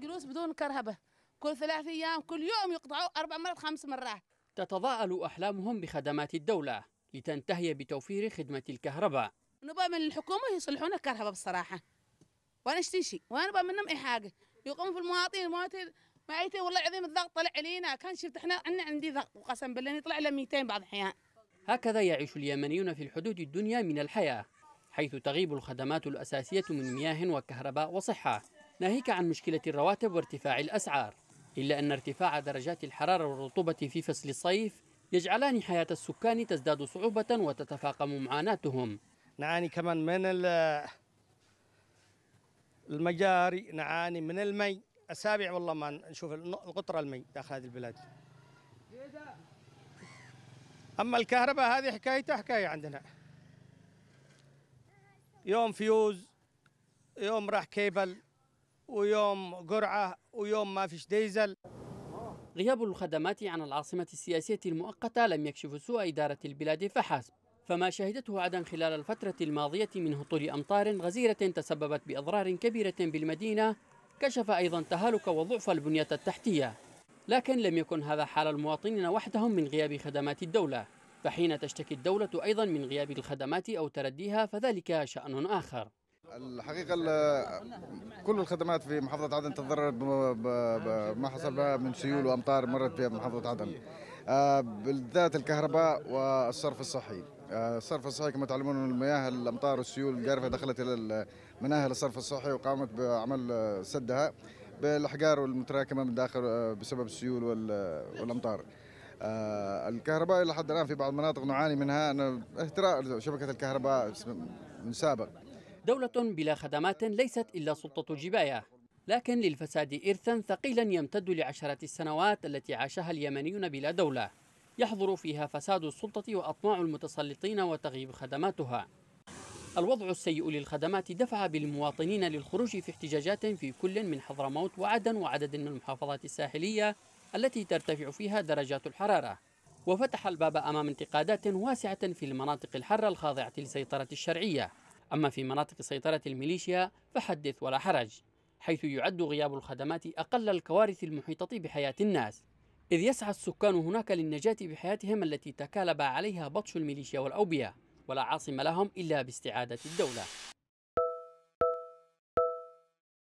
جلوس بدون كرهبة كل ثلاث أيام كل يوم يقطعوا أربع مرات خمس مرات تتضاءل أحلامهم بخدمات الدولة لتنتهي بتوفير خدمة الكهرباء نبغى من الحكومة يصلحون الكهرباء بصراحة وأنا اشتري شيء وأنا نبغى منهم أي حاجة يقوموا في المواطنين المواطنين معيتي والله العظيم الضغط طلع علينا كان شفت احنا عندنا عندي ضغط وقسم بالله يطلع الى 200 بعض الأحيان هكذا يعيش اليمنيون في الحدود الدنيا من الحياة حيث تغيب الخدمات الأساسية من مياه وكهرباء وصحة ناهيك عن مشكلة الرواتب وارتفاع الأسعار إلا أن ارتفاع درجات الحرارة والرطوبة في فصل الصيف يجعلان حياة السكان تزداد صعوبة وتتفاقم معاناتهم نعاني كمان من المجاري نعاني من المي أسابيع والله ما نشوف القطرة المي داخل هذه البلاد أما الكهرباء هذه حكايتها حكاية عندنا يوم فيوز يوم راح كيبل ويوم قرعة ويوم ما فيش ديزل غياب الخدمات عن العاصمة السياسية المؤقتة لم يكشف سوء إدارة البلاد فحسب فما شهدته عدن خلال الفترة الماضية من هطول أمطار غزيرة تسببت بأضرار كبيرة بالمدينة كشف أيضا تهالك وضعف البنية التحتية لكن لم يكن هذا حال المواطنين وحدهم من غياب خدمات الدولة فحين تشتكي الدولة أيضا من غياب الخدمات أو ترديها فذلك شأن آخر الحقيقه كل الخدمات في محافظه عدن تضررت بما حصل بها من سيول وامطار مرت بها محافظه عدن آه، بالذات الكهرباء والصرف الصحي آه، الصرف الصحي كما تعلمون المياه الامطار والسيول الجارفه دخلت الى مناهل الصرف الصحي وقامت بعمل سدها بالاحجار المتراكمه من داخل آه، بسبب السيول والامطار الكهرباء الى حد الان في بعض المناطق نعاني منها اهتراء شبكه الكهرباء من سابق دولة بلا خدمات ليست إلا سلطة جباية لكن للفساد إرثا ثقيلا يمتد لعشرات السنوات التي عاشها اليمنيون بلا دولة يحظر فيها فساد السلطة وأطماع المتسلطين وتغيب خدماتها الوضع السيء للخدمات دفع بالمواطنين للخروج في احتجاجات في كل من حضرموت وعدن وعدد من المحافظات الساحلية التي ترتفع فيها درجات الحرارة وفتح الباب أمام انتقادات واسعة في المناطق الحرة الخاضعة لسيطرة الشرعية أما في مناطق سيطرة الميليشيا فحدث ولا حرج حيث يعد غياب الخدمات أقل الكوارث المحيطة بحياة الناس إذ يسعى السكان هناك للنجاة بحياتهم التي تكالب عليها بطش الميليشيا والأوبية ولا عاصم لهم إلا باستعادة الدولة